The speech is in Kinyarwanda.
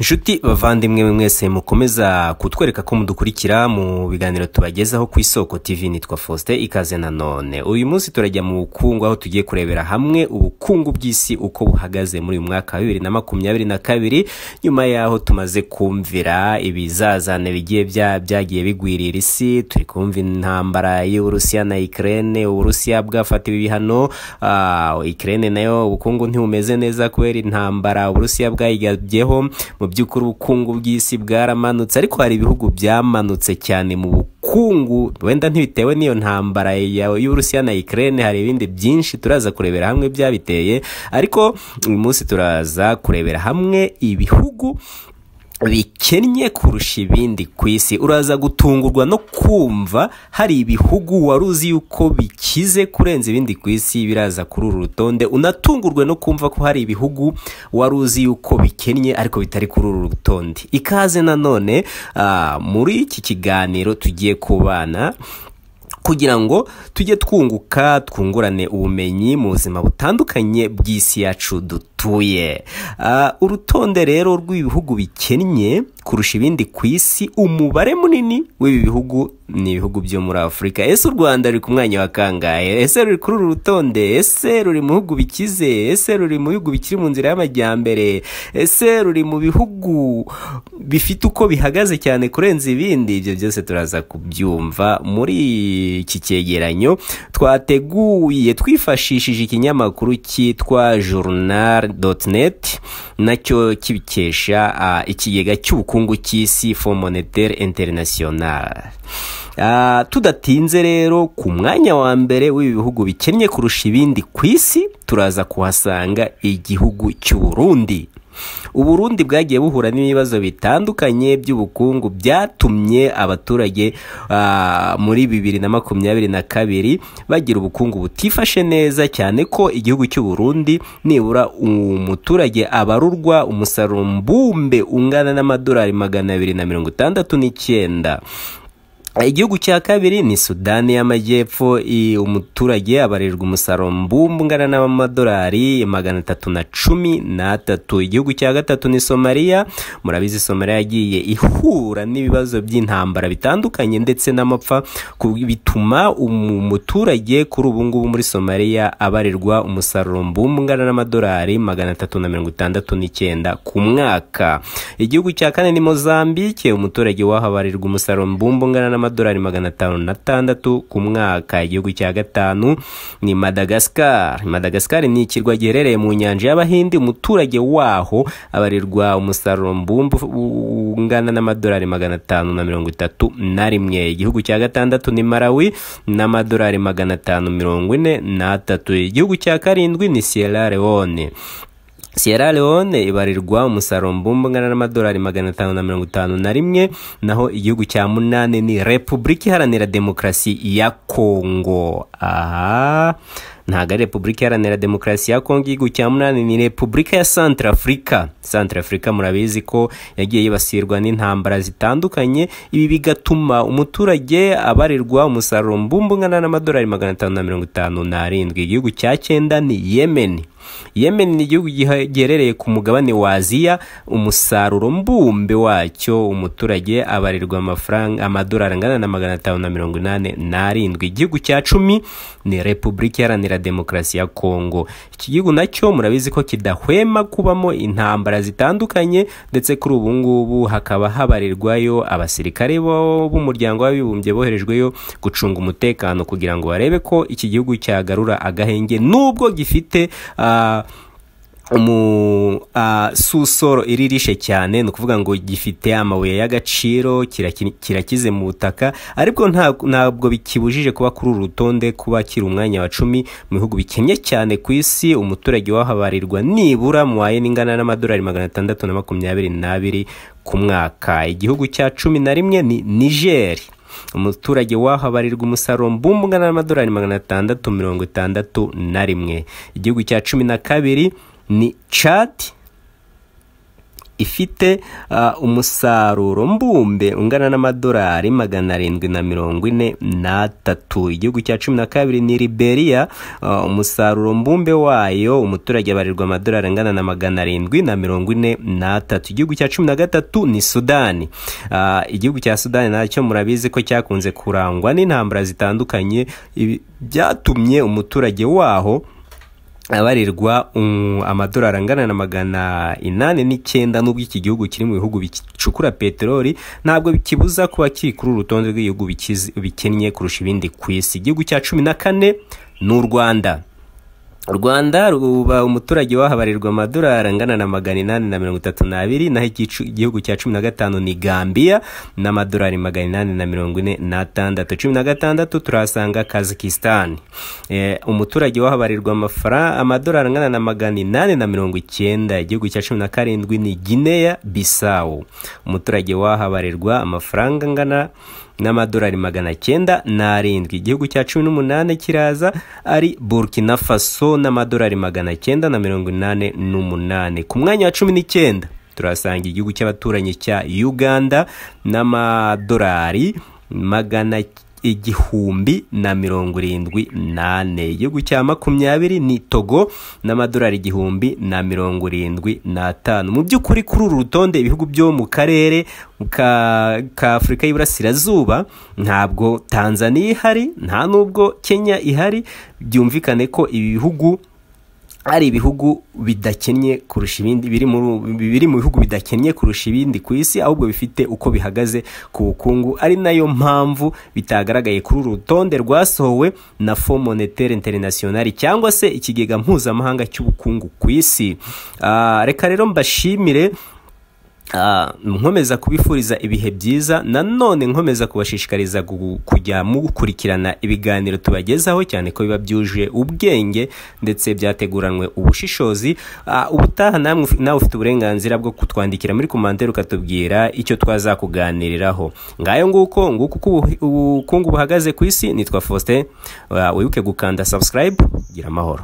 inshuti bavandimwe mwese mukomeza kutwereka ko mudukurikira mu biganiro tubagezaho ku isoko tv nitwa faustin ikaze nanone uyu munsi turajya mu bukungu aho tugiye kurebera hamwe ubukungu bw'isi uko buhagaze muri uyu mwaka wa bibiri na makumyabiri na kabiri nyuma y'aho tumaze kumvira ibizazane bigiye byagiye bigwirira isi turi kumva intambara y'uburusiya na ikirere uburusiya bwafatiwe ibihano ah, ikirere nayo ubukungu ntibumeze neza kubera intambara uburusiya bwayigabyeho mu by'ukuri ubukungu bw'isi bwaramanutse ariko hari ibihugu byamanutse cyane mu bukungu wenda ntibitewe n'iyo ntambara y'uburusiya na ikirere hari ibindi byinshi turaza kurebera hamwe byabiteye ariko uyu munsi turaza kurebera hamwe ibihugu bikennye kurusha ibindi ku isi uraza gutungurwa no kumva hari ibihugu wari uzi yuko bikize kurenza ibindi ku isi biraza kuri uru rutonde unatungurwe no kumva ko hari ibihugu wari uzi yuko bikennye ariko bitari kuri uru rutonde ikaze nanone ah, muri iki kiganiro tugiye kubana kugira ngo tujye twunguka twungurane ubumenyi mu buzima butandukanye bw'isi yacu duto dutuye ah, urutonde rero rw'ibihugu bikennye kurusha ibindi ku isi umubare munini w'ibi bihugu ni ibihugu byo muri afurika ese u rwanda ruri ku mwanya wa kangahe ese ruri kuri uru rutonde ese ruri mu bihugu bikize ese ruri mu bihugu bikiri mu nzira y'amajyambere ese ruri mu bihugu bifite uko bihagaze cyane kurenza ibindi ibyo byose turaza kubyumva muri iki cyegeranyo twateguye twifashishije ikinyamakuru cyitwa journal .net nacyo kibikesha ikigega cy'ubukungu cy'isi for moneteri international tudatinze rero ku mwanya wa mbere w'ibi bihugu bikennye kurusha ibindi ku isi turaza kuhasanga igihugu cy'uburundi uburundi bwagiye buhura n'ibibazo bitandukanye by'ubukungu byatumye abaturage ah, muri bibiri na makumyabiri na kabiri bagira ubukungu butifashe neza cyane ko igihugu cy'uburundi nibura umuturage abarurwa umusaruro mbumbe ungana n’amadorari magana abiri na mirongo itandatu n'icyenda igihugu cya kabiri ni sudani y'amajyepfo umuturage abarirwa umusaruro mbumbu ungana n'amadolari magana atatu na cumi n'atatu igihugu cya gatatu ni somaliya murabizi somaliya yagiye ihura n'ibibazo by'intambara bitandukanye ndetse n'amapfa bituma um, umuturage kuri ubu ngubu muri somaliya abarirwa umusaruro mbumbu ungana n'amadolari magana atatu na mirongo itandatu n'icyenda ku mwaka igihugu cya kane ni mozambike umuturage wahabarirwa umusaruro mbumbu ungana n'amadolari z'amadolari magana atanu na atandatu ku mwaka igihugu cya gatanu ni madagascar madagascar ni ikirwa giherereye mu nyanja y'abahindi umuturage waho abarirwa umusaruro mbumbu ungana n'amadolari magana atanu na mirongo itatu na rimwe igihugu cya gatandatu ni marawi n'amadolari magana atanu mirongo ine n'atatu igihugu cya karindwi ni sierra leone sierra leone ibarirwa umusaruro mbumba ungana n'amadolari magana atanu na mirongo itanu na rimwe naho igihugu cya munani ni repubulika iharanira demokarasi ya kongo aha ntabwo ari repubulika iharanira demokarasi ya kongo igihugu cya munani ni repubulika ya santarafurika santarafurika murabizi ko yagiye yibasirwa n'intambara zitandukanye ibi bigatuma umuturage abarirwa umusaruro mbumbu ungana n'amadolari magana atanu na mirongo itanu n'arindwi igihugu cya cyenda ni yemeni yemeni ni igihugu giherereye ku mugabane wa aziya umusaruro mbumbe wacyo umuturage abarirwa amafaranga amadolari angana na magana atanu na mirongo inani n'arindwi igihugu cya cumi ni repubulika iharanira demokarasi ya kongo iki gihugu nacyo murabizi ko kidahwema kubamo intambara zitandukanye ndetse kuri ubu ngubu hakaba habarirwayo abasirikare b'umuryango w'abibumbye boherejweyo gucunga umutekano kugira ngo barebe ko iki gihugu cyagarura agahenge nubwo gifite ah, susoro iririshe cyane ni ukuvuga ngo gifite amabuye y'agaciro kirakize mu butaka ariko ntabwo bikibujije kuba kuri uru rutonde kuba kiri umwanya wa cumi mu bihugu bikennye cyane ku isi umuturage wahabarirwa nibura muwaye n'ingana n'amadolari magana atandatu na makumyabiri n'abiri ku mwaka igihugu cya cumi na rimwe ni nigeri umuturage wahabarirwa umusaruro mbumbu ungana n'amadolari magana atandatu mirongo itandatu na rimwe igihugu cya cumi na kabiri ni cadi ifite umusaruro mbumbe ungana n'amadolari magana arindwi na mirongo ine n'atatu igihugu cya cumi na kabiri ni liberiya umusaruro mbumbe wayo umuturage abarirwa amadolari angana na magana arindwi na mirongo ine n'atatu igihugu cya cumi na gatatu ni sudani igihugu cya sudani nacyo murabizi ko cyakunze kurangwa n'intambara zitandukanye byatumye umuturage waho abarirwa amadolari angana na magana inani n'icyenda n'ubwo iki gihugu kiri mu bihugu bicukura peteroli ntabwo kibuza kuba kiri kuri uru rutonde rw'ibihugu bikennye kurusha ibindi ku isi igihugu cya cumi na kane ni u rwanda u rwanda ruba umuturage wahabarirwa amadolari angana na magana inani na mirongo itatu n'abiri naho igihugu cya cumi na gatanu ni gambia n'amadolari magana inani na mirongo ine n'atandatu cumi na gatandatu turahasanga kazakisitani eh, umuturage wahabarirwa amafaranga amadolari angana na magana inani na mirongo icyenda igihugu cya cumi na karindwi ni gineya bisawu umuturage wahabarirwa amafaranga angana n'amadolari magana cyenda n'arindwi igihugu cya cumi n'umunani kiraza ari burkina faso n'amadolari magana cyenda na mirongo inani n'umunani ku mwanya wa cumi n'icyenda turasanga igihugu cy'abaturanyi cya uganda n'amadolari magana igihumbi na mirongo irindwi n'ane igihugu cya makumyabiri ni togo n'amadolari igihumbi na mirongo irindwi n'atanu mu by'ukuri kuri uru rutonde ibihugu byo mu karere ka afurika y'iburasirazuba ntabwo tanzaniya ihari nta n'ubwo kenya ihari byumvikane ko ibi bihugu ari ibihugu bidakennye kurusha ibindi biri mu bihugu bidakennye kurusha ibindi ku isi ahubwo bifite uko bihagaze ku bukungu ari nayo mpamvu bitagaragaye kuri uru rutonde rwasohowe na fo monetere interinasiyonari cyangwa se ikigega mpuzamahanga cy'ubukungu ku isi ah, reka rero mbashimire Ah, nkomeza kubifuriza ibihe byiza nanone nkomeza kubashishikariza kujya mukurikirana ibiganiro tubagezaho cyane ko biba byuje ubwenge ndetse byateguranwe ubushishozi ah, ubutaha nawe ufite uburenganzira bwo kutwandikira muri komanderi ukatubwira icyo twazakuganiriraho ngayo nguko nguko uko ubukungu buhagaze ku isi nitwa faustin ah, wibuke gukanda subscribe gira amahoro